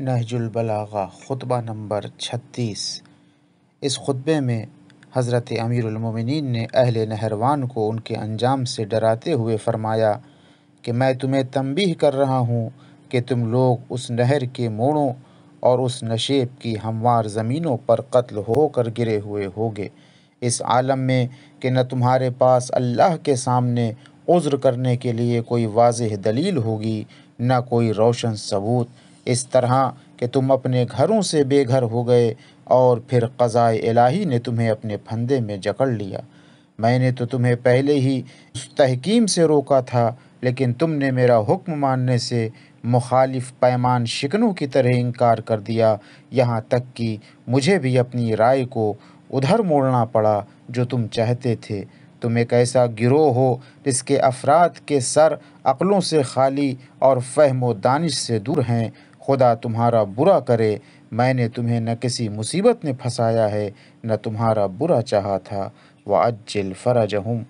नहजुलबलागा ख़ुतबा number छत्तीस इस खुतबे में हज़रत अमीरमिन ने अहल नहरवान को उनके अंजाम से डराते हुए फ़रमाया कि मैं तुम्हें तंबीह कर रहा हूँ कि तुम लोग उस नहर के मोड़ों और उस नशेब की हमवार ज़मीनों पर कत्ल होकर गिरे हुए होगे इस आलम में कि न तुम्हारे पास अल्लाह के सामने उज़्र करने के लिए कोई वाज दलील होगी न कोई रोशन सबूत इस तरह कि तुम अपने घरों से बेघर हो गए और फिर कज़ाए इलाही ने तुम्हें अपने फंदे में जकड़ लिया मैंने तो तुम्हें पहले ही तहकीम से रोका था लेकिन तुमने मेरा हुक्म मानने से मुखालिफ पैमान शिकनों की तरह इनकार कर दिया यहाँ तक कि मुझे भी अपनी राय को उधर मोड़ना पड़ा जो तुम चाहते थे तुम एक ऐसा गिरोह हो जिसके अफराद के सर अक़लों से खाली और फहम दानिश से दूर हैं खुदा तुम्हारा बुरा करे मैंने तुम्हें न किसी मुसीबत में फंसाया है न तुम्हारा बुरा चाहा था व अज्जिल हूँ